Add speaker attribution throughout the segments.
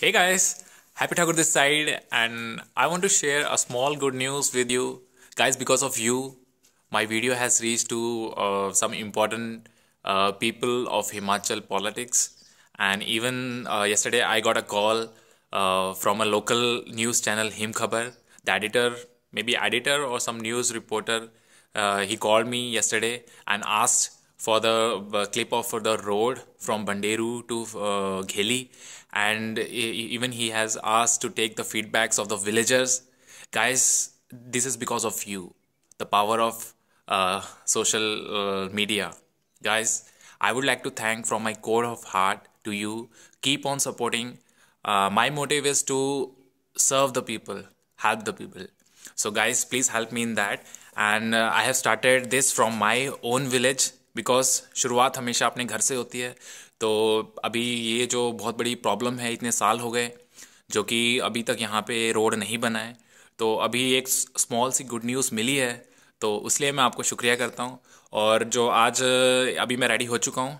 Speaker 1: Hey guys, Happy Thakur this side, and I want to share a small good news with you guys. Because of you, my video has reached to uh, some important uh, people of Himachal politics, and even uh, yesterday I got a call uh, from a local news channel, Himkhabar. The editor, maybe editor or some news reporter, uh, he called me yesterday and asked for the uh, clip of for the road from Banderu to uh, Gheli, and even he has asked to take the feedbacks of the villagers. Guys, this is because of you, the power of uh, social uh, media. Guys, I would like to thank from my core of heart to you. Keep on supporting. Uh, my motive is to serve the people, help the people. So, guys, please help me in that. And uh, I have started this from my own village because शुरुआत हमेशा अपने घर से होती है तो अभी ये जो बहुत बड़ी प्रॉब्लम है इतने साल हो गए जो कि अभी तक यहाँ पे रोड नहीं बना है तो अभी एक स्मॉल सी गुड न्यूज़ मिली है तो इसलिए मैं आपको शुक्रिया करता हूँ और जो आज अभी मैं रेडी हो चुका हूँ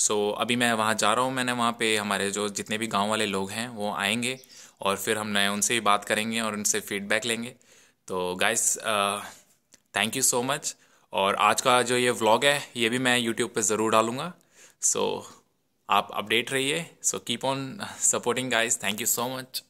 Speaker 1: सो so, अभी मैं वहाँ जा रहा हूँ मैंने वहाँ पे हमारे जो जितने भी गांव वाले लोग हैं वो आएंगे और फिर हम नए उनसे ही बात करेंगे और उनसे फीडबैक लेंगे तो guys thank you so much और आज का जो ये व्लॉग है ये भी मैं यूट्यूब पे ज़रूर डालूँगा सो so, आप अपडेट रहिए so keep on supporting guys thank you so much